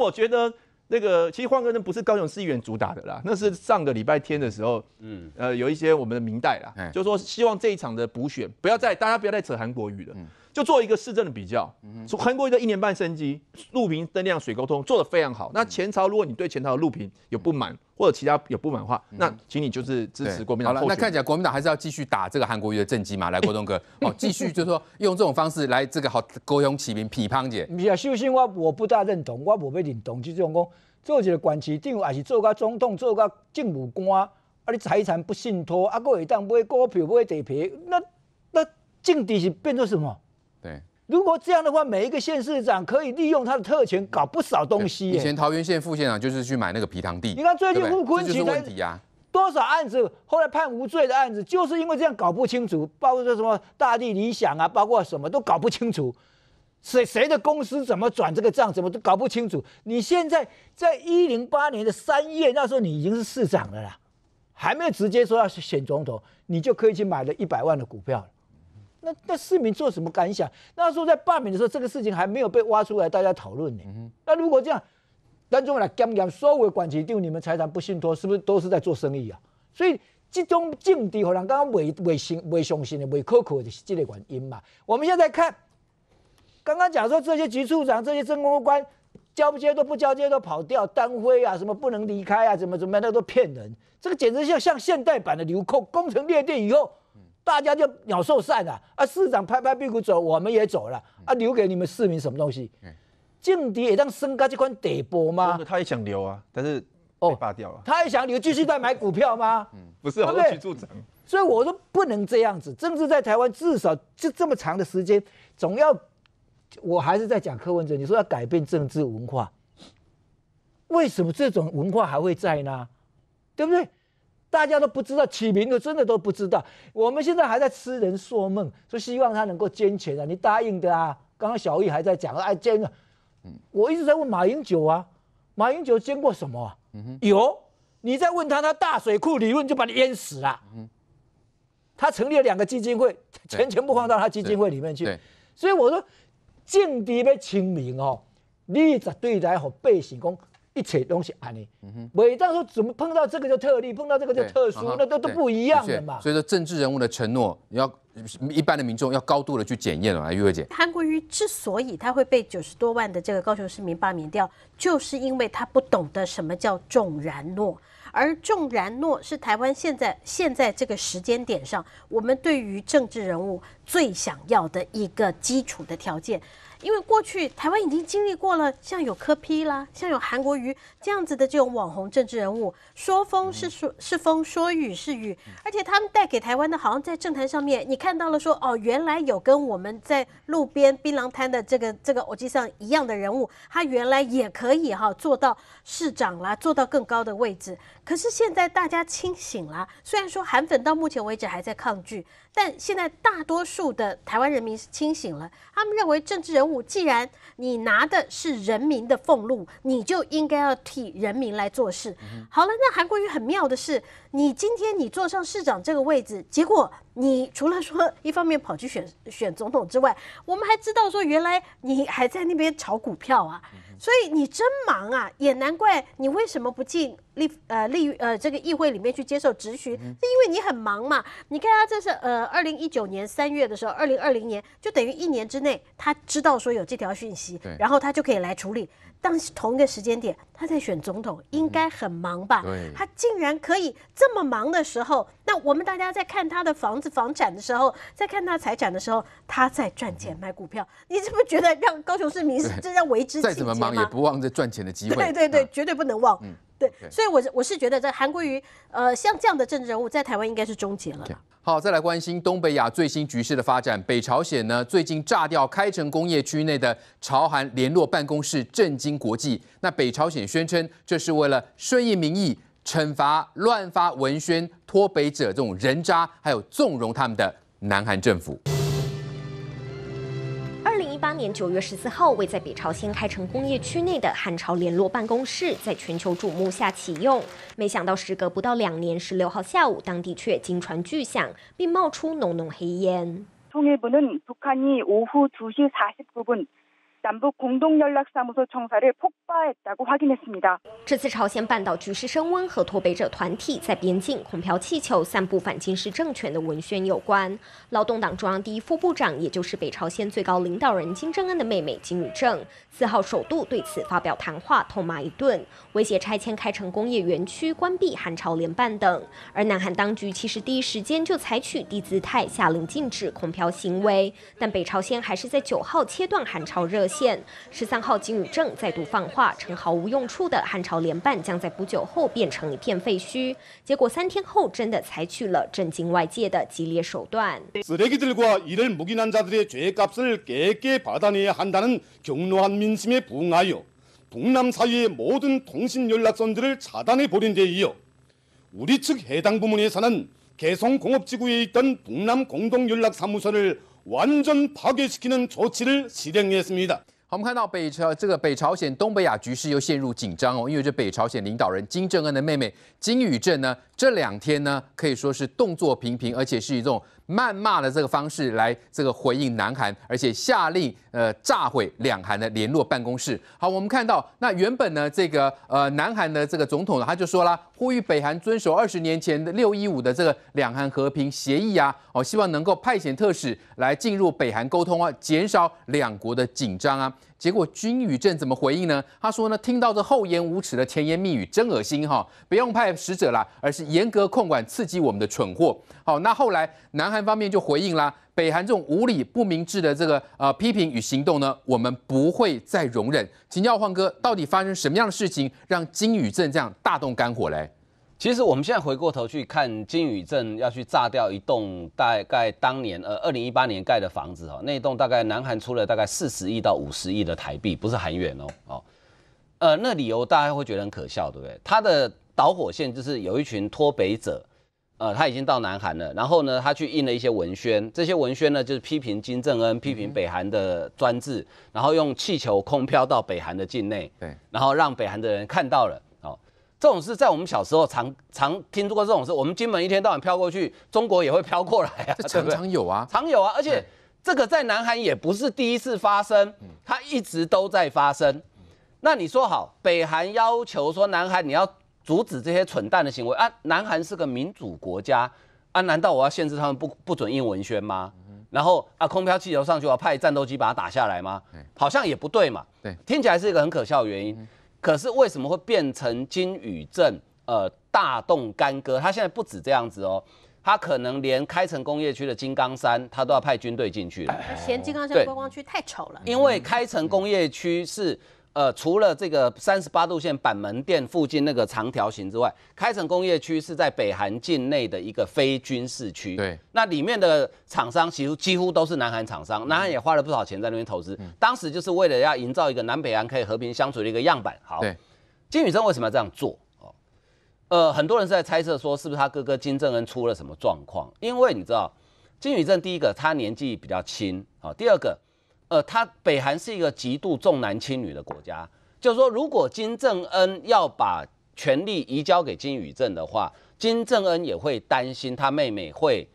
我觉得那个其实换个人不是高雄市议员主打的啦，那是上个礼拜天的时候，嗯，呃，有一些我们的明代啦，就说希望这一场的补选不要再，大家不要再扯韩国语了。就做一个市政的比较，从韩国瑜的一年半政绩，路平灯亮水沟通做的非常好。那前朝如果你对前朝的路平有不满，或者其他有不满的话，那请你就是支持国民党。好了，那看起来国民党还是要继续打这个韩国瑜的政绩嘛？来，国东哥，哦，继续就是说用这种方式来这个好沟通起名批判姐。不是啊，首先我我不大认同，我不咩认同，即种讲做一个管市长，还是做个总统，做个政务官，啊，你财产不信托，啊，佮下当买股票买地皮，那那政治是变做什么？对，如果这样的话，每一个县市长可以利用他的特权搞不少东西。以前桃园县副县长就是去买那个皮糖地，你看最近吴坤奇，多少案子后来判无罪的案子，就是因为这样搞不清楚，包括什么大地理想啊，包括什么都搞不清楚，谁谁的公司怎么转这个账，怎么都搞不清楚。你现在在一零八年的三月，那时候你已经是市长了啦，还没有直接说要去选总统，你就可以去买了一百万的股票。那那市民做什么感想？那时候在罢免的时候，这个事情还没有被挖出来，大家讨论呢。那如果这样，当中来讲讲，所微管钱丢你们财产不信托，是不是都是在做生意啊？所以这种境地，和人刚刚伪伪信伪相信的伪刻靠的这个原因嘛。我们现在看，刚刚讲说这些局处长、这些政务官，交接都不交接都跑掉，单飞啊什么不能离开啊，怎么怎么样，那都骗人。这个简直像像现代版的流寇，攻城略地以后。大家就鸟兽散了啊！市长拍拍屁股走，我们也走了啊！留给你们市民什么东西？劲敌也让升高这块底波吗？他也想留啊，但是哦，罢掉了。他也想留，继续在买股票吗？嗯，不是，对不对？助长。所以我说不能这样子。政治在台湾至少这这么长的时间，总要。我还是在讲柯文哲，你说要改变政治文化，为什么这种文化还会在呢？对不对？大家都不知道起名的，真的都不知道。我们现在还在痴人说梦，说希望他能够捐钱啊！你答应的啊？刚刚小玉还在讲哎，捐啊。嗯，我一直在问马英九啊，马英九捐过什么？嗯哼，有。你再问他，他大水库理论就把你淹死了。嗯，他成立了两个基金会，钱全部放到他基金会里面去。所以我说，近敌被清明哦，你只对待好百姓功。一切东西安你每这样说，怎么碰到这个就特例，碰到这个就特殊，那都都不一样的嘛。所以说，政治人物的承诺，你要一般的民众要高度的去检验来，玉慧姐。韩国瑜之所以他会被九十多万的这个高雄市民罢免掉，就是因为他不懂得什么叫重然诺。而仲然诺是台湾现在现在这个时间点上，我们对于政治人物最想要的一个基础的条件，因为过去台湾已经经历过了，像有柯批啦，像有韩国瑜这样子的这种网红政治人物，说风是说是风，说雨是雨，而且他们带给台湾的，好像在政坛上面，你看到了说哦，原来有跟我们在路边槟榔摊的这个这个，偶记上一样的人物，他原来也可以哈做到市长啦，做到更高的位置。可是现在大家清醒了，虽然说韩粉到目前为止还在抗拒，但现在大多数的台湾人民是清醒了。他们认为政治人物既然你拿的是人民的俸禄，你就应该要替人民来做事。好了，那韩国瑜很妙的是，你今天你坐上市长这个位置，结果你除了说一方面跑去选选总统之外，我们还知道说原来你还在那边炒股票啊。所以你真忙啊，也难怪你为什么不进立呃立呃这个议会里面去接受质询，是因为你很忙嘛？你看他这是呃二零一九年三月的时候，二零二零年就等于一年之内，他知道说有这条讯息，然后他就可以来处理。当同一个时间点，他在选总统，应该很忙吧？他竟然可以这么忙的时候，那我们大家在看他的房子、房产的时候，在看他财产的时候，他在赚钱买股票，你是不是觉得让高雄市民是这样为之？再怎么忙也不忘这赚钱的机会。对对对，绝对不能忘。嗯。对，所以，我是我是觉得，在韩国瑜，呃，像这样的政治人物，在台湾应该是终结了。好，再来关心东北亚最新局势的发展。北朝鲜呢，最近炸掉开城工业区内的朝韩联络办公室，震惊国际。那北朝鲜宣称，这是为了顺应民意，惩罚乱发文宣脱北者这种人渣，还有纵容他们的南韩政府。八年九月十四号，位在北朝鲜开城工业区内的汉朝联络办公室，在全球瞩目下启用。没想到，时隔不到两年，十六号下午，当地却惊传巨响，并冒出浓浓黑烟。南北共同联络事务所青萨被破坏这次朝鲜半岛局势升温和脱北者团体在边境空飘气球散布反金氏政权的文宣有关。劳动党中央第一副部长，也就是北朝鲜最高领导人金正恩的妹妹金宇正，四号首度对此发表谈话，痛骂一顿，威胁拆迁开城工业园区、关闭韩朝联办等。而南韩当局其实第一时间就采取低姿态，下令禁止空飘行为，但北朝鲜还是在九号切断韩朝热现十三号金宇正再度放话称毫无用处的汉朝联办将在不久后变成一片废墟。结果三天后真的采取了震惊外界的激烈手段。쓰레기들과이를무기난자들의죄값을깨끗이받아내야한다는경로한민심에부응하여북남사이의모든통신연락선들을차단해버린데이어우리측해당부문에서는개성공업지구에있던북남공동연락사무소를完全破坏，시키는조치를실행했습니 다。 好，我们看到北朝，这个北朝鲜东北亚局势又陷入紧张哦，因为这北朝鲜领导人金正恩的妹妹金宇镇呢。这两天呢，可以说是动作频频，而且是以这种谩骂的这个方式来这个回应南韩，而且下令呃炸毁两韩的联络办公室。好，我们看到那原本呢，这个呃南韩的这个总统他就说了，呼吁北韩遵守二十年前的六一五的这个两韩和平协议啊，哦，希望能够派遣特使来进入北韩沟通啊，减少两国的紧张啊。结果金宇镇怎么回应呢？他说呢，听到这厚颜无耻的甜言蜜语，真恶心哈！不用派使者啦，而是严格控管刺激我们的蠢货。好，那后来南韩方面就回应啦，北韩这种无理不明智的这个呃批评与行动呢，我们不会再容忍。请教晃哥，到底发生什么样的事情让金宇镇这样大动肝火嘞？其实我们现在回过头去看金宇镇要去炸掉一栋大概当年呃二零一八年盖的房子哦，那一栋大概南韩出了大概四十亿到五十亿的台币，不是很远哦。哦，呃，那理由大家会觉得很可笑，对不对？他的导火线就是有一群脱北者，呃，他已经到南韩了，然后呢，他去印了一些文宣，这些文宣呢就是批评金正恩，批评北韩的专制，然后用气球空飘到北韩的境内，对，然后让北韩的人看到了。这种事在我们小时候常常听说过。这种事，我们金门一天到晚飘过去，中国也会飘过来啊，常常有啊，常有啊。而且这个在南韩也不是第一次发生，它一直都在发生。那你说好，北韩要求说南韩你要阻止这些蠢蛋的行为啊？南韩是个民主国家啊？难道我要限制他们不不准印文宣吗？然后啊，空飘气球上去，我要派战斗机把它打下来吗？好像也不对嘛。对，听起来是一个很可笑的原因。可是为什么会变成金宇镇？呃，大动干戈，他现在不止这样子哦，他可能连开城工业区的金刚山，他都要派军队进去了。嫌金刚山观光区太丑了。因为开城工业区是。呃，除了这个三十八度线板门店附近那个长条形之外，开城工业区是在北韩境内的一个非军事区。对，那里面的厂商其实几乎都是南韩厂商，南韩也花了不少钱在那边投资。当时就是为了要营造一个南北韩可以和平相处的一个样板。好，金宇镇为什么要这样做？哦，呃，很多人是在猜测说是不是他哥哥金正恩出了什么状况？因为你知道，金宇镇第一个他年纪比较轻，好，第二个。呃，他北韩是一个极度重男轻女的国家，就是说，如果金正恩要把权力移交给金宇镇的话，金正恩也会担心他妹妹会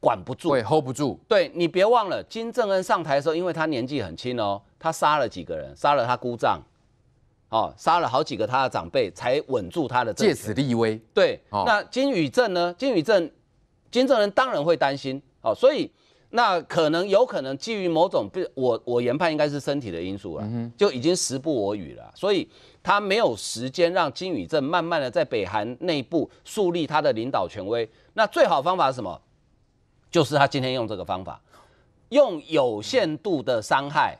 管不住，会 hold 不住。对你别忘了，金正恩上台的时候，因为他年纪很轻哦，他杀了几个人，杀了他姑丈，哦，杀了好几个他的长辈，才稳住他的。借此立威。对，那金宇镇呢？金宇镇，金正恩当然会担心哦，所以。那可能有可能基于某种不我我研判应该是身体的因素了，就已经时不我与了，所以他没有时间让金宇镇慢慢的在北韩内部树立他的领导权威。那最好方法是什么？就是他今天用这个方法，用有限度的伤害，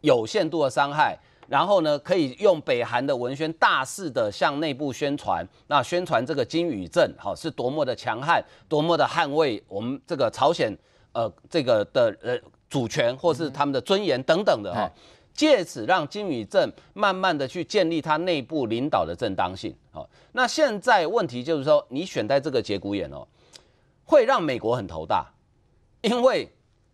有限度的伤害，然后呢可以用北韩的文宣大肆的向内部宣传，那宣传这个金宇镇好是多么的强悍，多么的捍卫我们这个朝鲜。呃，这个的呃主权或是他们的尊严等等的哈，借此让金宇镇慢慢的去建立他内部领导的正当性。好，那现在问题就是说，你选在这个节骨眼哦，会让美国很头大，因为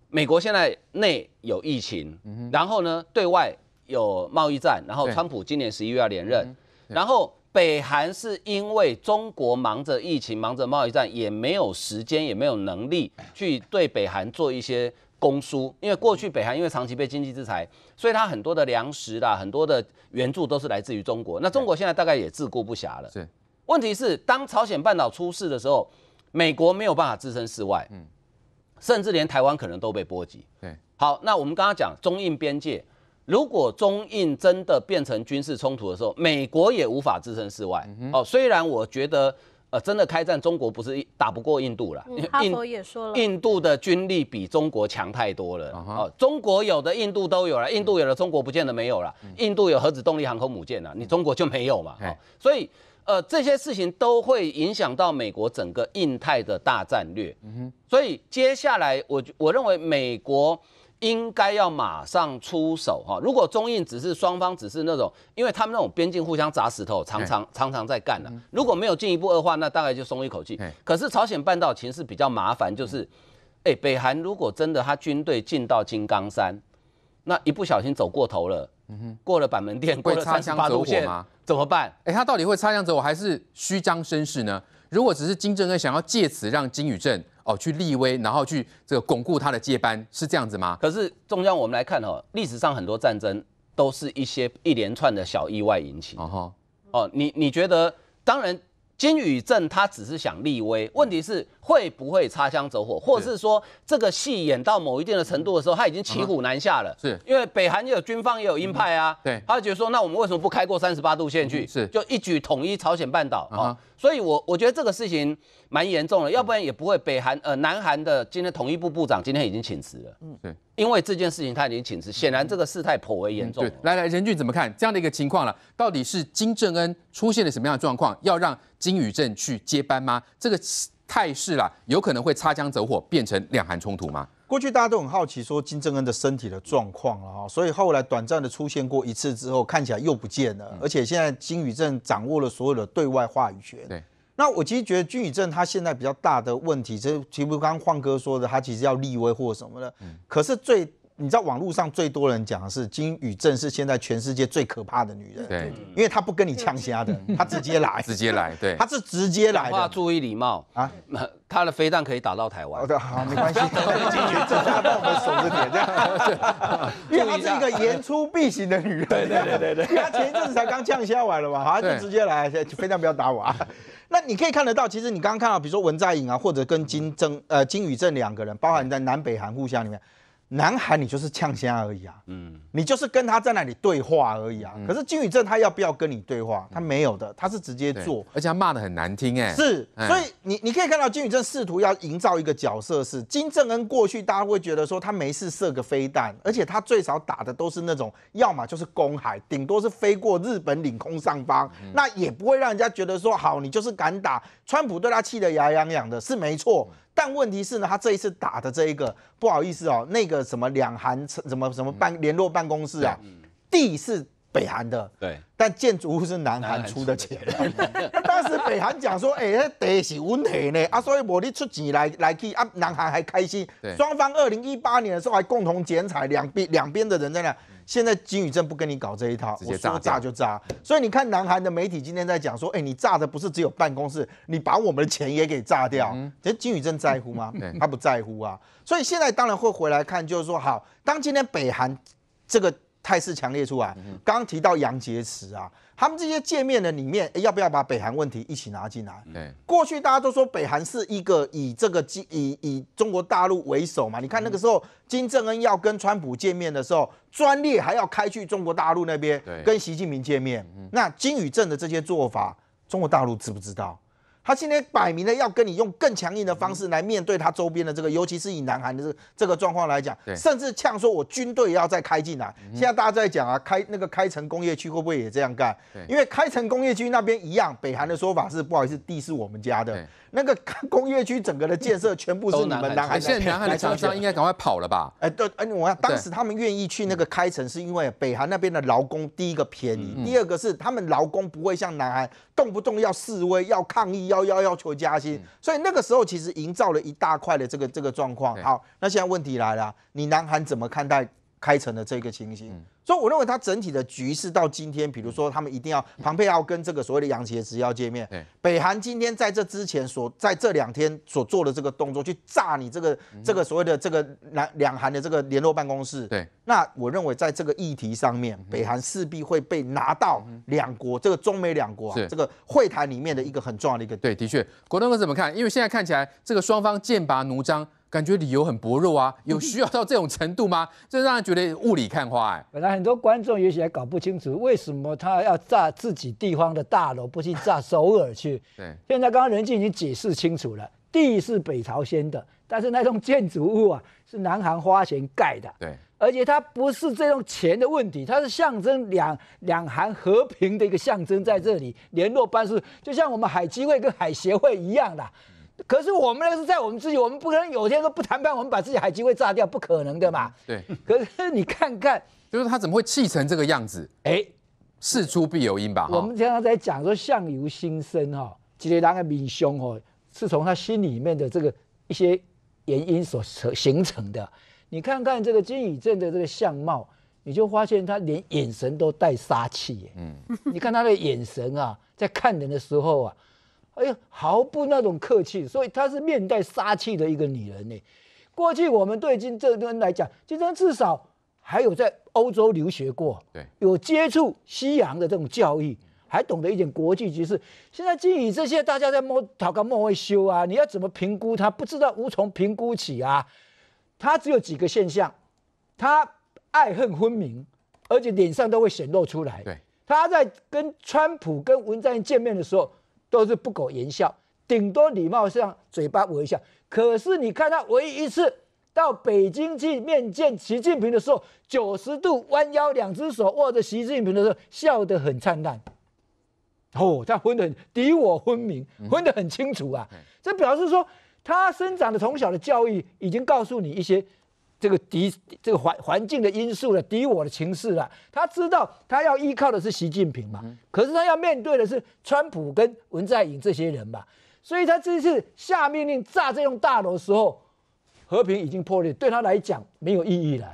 美国现在内有疫情，然后呢，对外有贸易战，然后川普今年十一月要连任，然后。北韩是因为中国忙着疫情、忙着贸易战，也没有时间，也没有能力去对北韩做一些公输。因为过去北韩因为长期被经济制裁，所以它很多的粮食啦、很多的援助都是来自于中国。那中国现在大概也自顾不暇了。是。问题是，当朝鲜半岛出事的时候，美国没有办法置身事外，嗯，甚至连台湾可能都被波及。对。好，那我们刚刚讲中印边界。如果中印真的变成军事冲突的时候，美国也无法置身事外。哦，虽然我觉得，呃，真的开战，中国不是打不过印度了。印度也说了，印度的军力比中国强太多了。哦，中国有的印度都有了，印度有了，中国不见得没有了。印度有核子动力航空母舰了，你中国就没有嘛？哦，所以，呃，这些事情都会影响到美国整个印太的大战略。嗯所以接下来，我我认为美国。应该要马上出手哈！如果中印只是双方只是那种，因为他们那种边境互相砸石头，常常常常在干的。如果没有进一步恶化，那大概就松一口气。可是朝鲜半岛情势比较麻烦，就是，哎，北韩如果真的他军队进到金刚山，那一不小心走过头了，过了板门店，会擦枪走火吗？怎么办？哎，他到底会擦枪走火还是虚张声势呢？如果只是金正恩想要借此让金宇镇。哦，去立威，然后去这个巩固他的接班，是这样子吗？可是中央，我们来看哦，历史上很多战争都是一些一连串的小意外引起。哦，哦，你你觉得，当然。金宇镇他只是想立威，问题是会不会擦枪走火，或者是说这个戏演到某一定的程度的时候，他已经骑虎难下了。是因为北韩也有军方也有鹰派啊，对，他就觉得说，那我们为什么不开过三十八度线去，是就一举统一朝鲜半岛啊？所以，我我觉得这个事情蛮严重的，要不然也不会北韩呃南韩的今天统一部部长今天已经请辞了。嗯，对。因为这件事情他已经请辞，显然这个事态颇为严重。来来，任俊怎么看这样的一个情况了？到底是金正恩出现了什么样的状况，要让金宇镇去接班吗？这个态势啦，有可能会擦枪走火，变成两韩冲突吗？过去大家都很好奇说金正恩的身体的状况了所以后来短暂的出现过一次之后，看起来又不见了，而且现在金宇镇掌握了所有的对外话语权。对。那我其实觉得居宇镇他现在比较大的问题，这其实刚换哥说的，他其实要立威或什么的，可是最。你知道网络上最多人讲的是金宇正是现在全世界最可怕的女人，对，因为她不跟你呛虾的，她直接来，直接来，对，她是直接来的。注意礼貌啊，她的飞弹可以打到台湾。好的，好，没关系。金宇正他帮我们守着点，这样。因为她是一个言出必行的女人，对对对对，前一阵子才刚呛虾完了嘛，他就直接来，飞弹不要打我啊。那你可以看得到，其实你刚刚看到，比如说文在寅啊，或者跟金正呃金宇正两个人，包含在南北韩互相里面。南海你就是呛虾而已啊，嗯，你就是跟他在那里对话而已啊。可是金宇镇他要不要跟你对话？他没有的，他是直接做，而且他骂的很难听哎。是，所以你你可以看到金宇镇试图要营造一个角色，是金正恩过去大家会觉得说他没事射个飞弹，而且他最少打的都是那种，要么就是公海，顶多是飞过日本领空上方，那也不会让人家觉得说好你就是敢打，川普对他气得牙痒痒的，是没错。但问题是呢，他这一次打的这一个，不好意思哦，那个什么两韩什么什么办联络办公室啊，地是北韩的，对，但建筑物是南韩出的钱。那 当时北韩讲说，哎，地是问题呢，啊，所以我你出钱来来去，啊，南韩还开心。双方二零一八年的时候还共同剪彩，两边两边的人在那。现在金宇镇不跟你搞这一套，我说炸就炸。所以你看，南韩的媒体今天在讲说，哎，你炸的不是只有办公室，你把我们的钱也给炸掉。这金宇镇在乎吗？他不在乎啊。所以现在当然会回来看，就是说，好，当今天北韩这个。态势强烈出来，刚刚提到杨洁篪啊，他们这些见面的里面，要不要把北韩问题一起拿进来？过去大家都说北韩是一个以这个以以中国大陆为首嘛，你看那个时候金正恩要跟川普见面的时候，专列还要开去中国大陆那边跟习近平见面，那金宇正的这些做法，中国大陆知不知道？他今天摆明了要跟你用更强硬的方式来面对他周边的这个，尤其是以南韩的这这个状况来讲，甚至呛说我军队要再开进来。现在大家在讲啊，开那个开城工业区会不会也这样干？因为开城工业区那边一样，北韩的说法是不好意思，地是我们家的。那个 工业区整个的建设全部是你们南韩，现在南韩的厂商应该赶快跑了吧？哎，对，哎，我要当时他们愿意去那个开城，是因为北韩那边的劳工第一个便宜，第二个是他们劳工不会像南韩动不动要示威、要抗议、要要要求加薪，所以那个时候其实营造了一大块的这个这个状况。好，那现在问题来了，你南韩怎么看待？开城的这个情形，所以我认为它整体的局势到今天，比如说他们一定要庞佩奥跟这个所谓的杨洁篪要见面。北韩今天在这之前所在这两天所做的这个动作，去炸你这个这个所谓的这个两两韩的这个联络办公室。对，那我认为在这个议题上面，北韩势必会被拿到两国这个中美两国啊这个会谈里面的一个很重要的一个。对，的确，国东哥怎么看？因为现在看起来这个双方剑拔弩张。感觉理由很薄弱啊，有需要到这种程度吗？这让人觉得雾里看花哎。本来很多观众也许还搞不清楚为什么他要炸自己地方的大楼，不去炸首尔去。对。现在刚刚人俊已经解释清楚了，地是北朝鲜的，但是那栋建筑物啊是南韩花钱盖的。对。而且它不是这种钱的问题，它是象征两两韩和平的一个象征在这里联络办事就像我们海基会跟海协会一样的。可是我们个是在我们自己，我们不可能有天说不谈判，我们把自己海基会炸掉，不可能的嘛。对。可是你看看，就是他怎么会气成这个样子？哎，事出必有因吧。我们经常在讲说相由心生哈，吉列那个民凶哦，是从他心里面的这个一些原因所成形成的。你看看这个金宇镇的这个相貌，你就发现他连眼神都带杀气耶。嗯。你看他的眼神啊，在看人的时候啊。哎呀，毫不那种客气，所以她是面带杀气的一个女人呢。过去我们对金正恩来讲，金正恩至少还有在欧洲留学过，对，有接触西洋的这种教育，还懂得一点国际局势。现在金宇这些大家在摸，讨论莫修啊，你要怎么评估他？不知道，无从评估起啊。他只有几个现象，他爱恨分明，而且脸上都会显露出来。对，他在跟川普、跟文在寅见面的时候。都是不苟言笑，顶多礼貌上嘴巴微笑。可是你看他唯一一次到北京去面见习近平的时候，九十度弯腰，两只手握着习近平的时候，笑得很灿烂。哦，他分得很敌我分明，分得很清楚啊！这表示说他生长的从小的教育已经告诉你一些。这个敌这个环环境的因素了，敌我的情势了，他知道他要依靠的是习近平嘛，可是他要面对的是川普跟文在寅这些人嘛，所以他这一次下命令炸这栋大楼的时候，和平已经破裂，对他来讲没有意义了。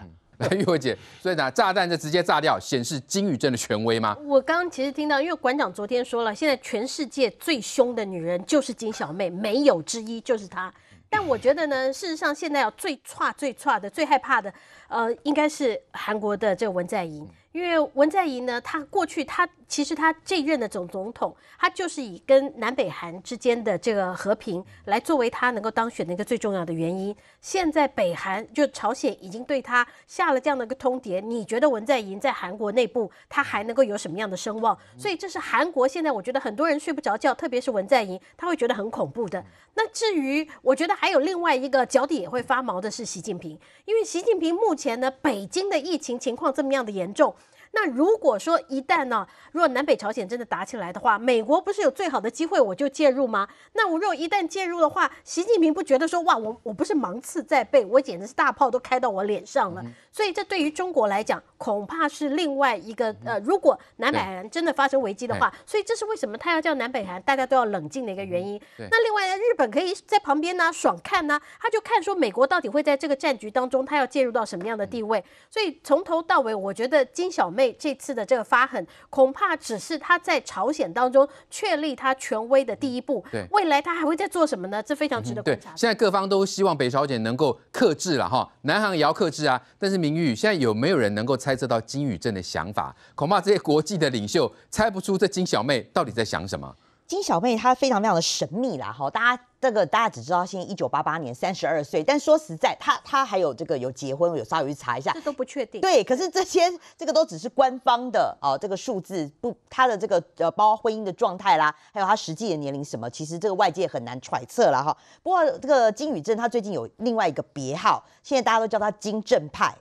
玉慧姐，所以呢，炸弹就直接炸掉，显示金宇镇的权威吗？我刚其实听到，因为馆长昨天说了，现在全世界最凶的女人就是金小妹，没有之一，就是她。但我觉得呢，事实上现在要最差、最差的、最害怕的。呃，应该是韩国的这个文在寅，因为文在寅呢，他过去他其实他这任的总总统，他就是以跟南北韩之间的这个和平来作为他能够当选的一个最重要的原因。现在北韩就朝鲜已经对他下了这样的一个通牒，你觉得文在寅在韩国内部他还能够有什么样的声望？所以这是韩国现在我觉得很多人睡不着觉，特别是文在寅，他会觉得很恐怖的。那至于我觉得还有另外一个脚底也会发毛的是习近平，因为习近平目。前呢，北京的疫情情况这么样的严重。那如果说一旦呢，如果南北朝鲜真的打起来的话，美国不是有最好的机会我就介入吗？那我若一旦介入的话，习近平不觉得说哇，我我不是芒刺在背，我简直是大炮都开到我脸上了。所以这对于中国来讲，恐怕是另外一个呃，如果南北韩真的发生危机的话，所以这是为什么他要叫南北韩大家都要冷静的一个原因。那另外呢，日本可以在旁边呢爽看呢，他就看说美国到底会在这个战局当中，他要介入到什么样的地位。所以从头到尾，我觉得金小妹。这次的这个发狠，恐怕只是他在朝鲜当中确立他权威的第一步。对，未来他还会在做什么呢？这非常值得观察。现在各方都希望北朝鲜能够克制了哈，南韩也要克制啊。但是明玉，现在有没有人能够猜测到金宇镇的想法？恐怕这些国际的领袖猜不出这金小妹到底在想什么。金小妹她非常非常的神秘啦，哈！大家这个大家只知道现在一九八八年三十二岁，但说实在，她她还有这个有结婚有稍微查一下这都不确定，对，可是这些这个都只是官方的哦，这个数字不她的这个呃包括婚姻的状态啦，还有她实际的年龄什么，其实这个外界很难揣测了哈。不过这个金宇镇他最近有另外一个别号，现在大家都叫他金正派。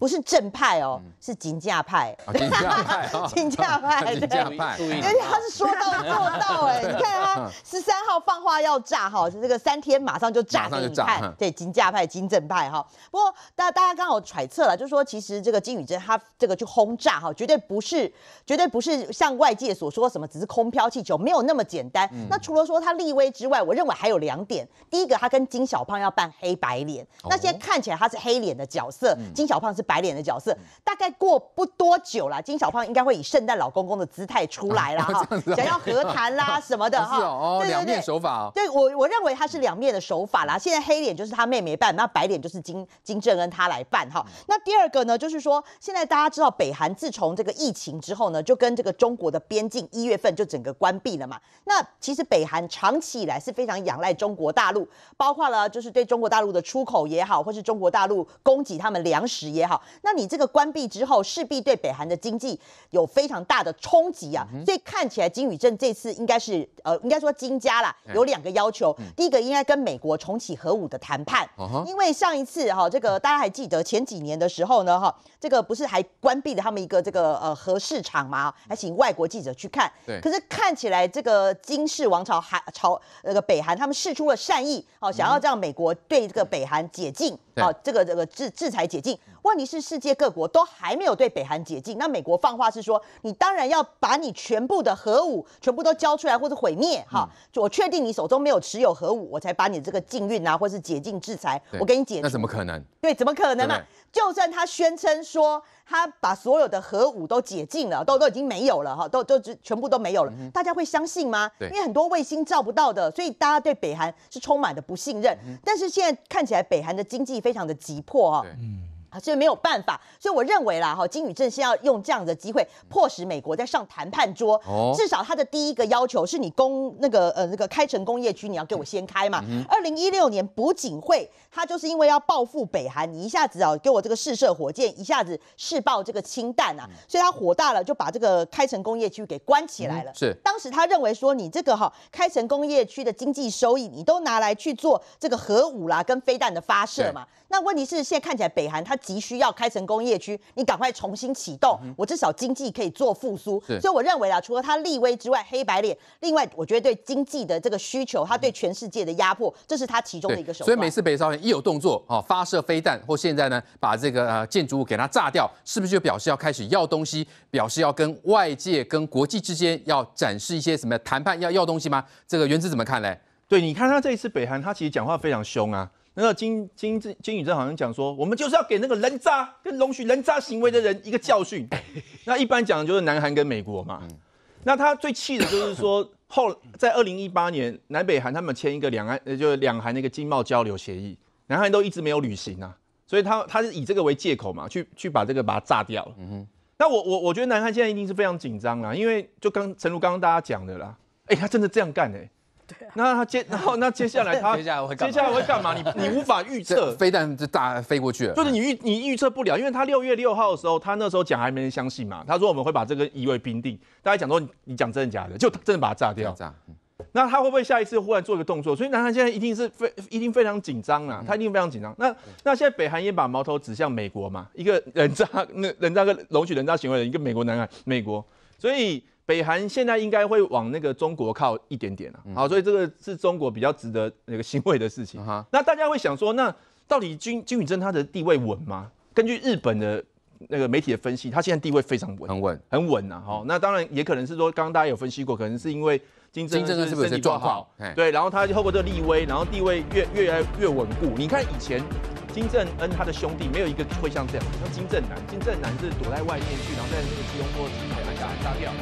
不是正派哦，是金价派，金价派，金价派，对，因为他是说到做到哎，你看他十三号放话要炸哈，这个三天马上就炸，给你看，对，金价派，金正派哈。不过大大家刚好揣测了，就说其实这个金宇珍他这个去轰炸哈，绝对不是，绝对不是像外界所说什么只是空飘气球，没有那么简单。那除了说他立威之外，我认为还有两点，第一个他跟金小胖要扮黑白脸，那些看起来他是黑脸的角色，金小胖是。白脸的角色大概过不多久了，金小胖应该会以圣诞老公公的姿态出来了，想要和谈啦 什么的哈。是哦，两面手法。对我我认为他是两面的手法啦。现在黑脸就是他妹妹扮，那白脸就是金金正恩他来扮哈。那第二个呢，就是说现在大家知道北韩自从这个疫情之后呢，就跟这个中国的边境一月份就整个关闭了嘛。那其实北韩长期以来是非常仰赖中国大陆，包括了就是对中国大陆的出口也好，或是中国大陆供给他们粮食也好。那你这个关闭之后，势必对北韩的经济有非常大的冲击啊！所以看起来金宇镇这次应该是呃，应该说金家啦，有两个要求。第一个应该跟美国重启核武的谈判，因为上一次哈，这个大家还记得前几年的时候呢哈，这个不是还关闭了他们一个这个呃核市场嘛，还请外国记者去看。可是看起来这个金氏王朝还朝那个北韩，他们试出了善意哦，想要让美国对这个北韩解禁啊，这个这个制制裁解禁。问题是世界各国都还没有对北韩解禁，那美国放话是说，你当然要把你全部的核武全部都交出来或者毁灭哈，我确定你手中没有持有核武，我才把你这个禁运啊，或是解禁制裁，我给你解。那怎么可能？对，怎么可能嘛？就算他宣称说他把所有的核武都解禁了，都都已经没有了哈，都都全部都没有了，大家会相信吗？因为很多卫星照不到的，所以大家对北韩是充满的不信任。但是现在看起来，北韩的经济非常的急迫哈。嗯。啊，以没有办法，所以我认为啦，哈，金宇镇是要用这样的机会迫使美国在上谈判桌。哦，至少他的第一个要求是你工那个呃那个开城工业区你要给我先开嘛。二零一六年，朴槿惠他就是因为要报复北韩，你一下子啊给我这个试射火箭，一下子试爆这个氢弹啊，所以他火大了，就把这个开城工业区给关起来了。是。当时他认为说，你这个哈开城工业区的经济收益，你都拿来去做这个核武啦跟飞弹的发射嘛。那问题是，现在看起来北韩它急需要开成工业区，你赶快重新启动，我至少经济可以做复苏。所以我认为啊，除了他立威之外，黑白脸，另外我觉得对经济的这个需求，他对全世界的压迫，这是他其中的一个手段。所以每次北朝鲜一有动作啊，发射飞弹或现在呢把这个呃建筑物给它炸掉，是不是就表示要开始要东西，表示要跟外界跟国际之间要展示一些什么谈判要要东西吗？这个原子怎么看嘞？对，你看他这一次北韩他其实讲话非常凶啊。那个金金金宇正好像讲说，我们就是要给那个人渣跟容许人渣行为的人一个教训。那一般讲的就是南韩跟美国嘛。那他最气的就是说，后在二零一八年，南北韩他们签一个两岸就是两韩那个经贸交流协议，南韩都一直没有履行啊，所以他他是以这个为借口嘛，去去把这个把它炸掉了。那我我我觉得南韩现在一定是非常紧张啦，因为就刚陈如刚刚大家讲的啦，哎，他真的这样干哎。那他接然后那接下来他 接下来会干嘛？你你无法预测，飞弹就大飞过去了。就是你预你预测不了，因为他六月六号的时候，他那时候讲还没人相信嘛。他说我们会把这个移为冰定，大家讲说你讲真的假的？就真的把它炸掉。那他会不会下一次忽然做一个动作？所以南韩现在一定是非一定非常紧张啊，他一定非常紧张。那那现在北韩也把矛头指向美国嘛，一个人渣那人渣跟容许人渣行为的一个美国南韩美国，所以。北韩现在应该会往那个中国靠一点点啊，好，所以这个是中国比较值得那个欣慰的事情。那大家会想说，那到底金金宇珍他的地位稳吗？根据日本的那个媒体的分析，他现在地位非常稳，很稳，很稳呐。哈，那当然也可能是说，刚刚大家有分析过，可能是因为金正恩是不是状况？对，然后他透过这个立威，然后地位越越来越稳固。你看以前金正恩他的兄弟没有一个会像这样，像金正男，金正男是躲在外面去，然后在那个吉隆坡被打打炸掉。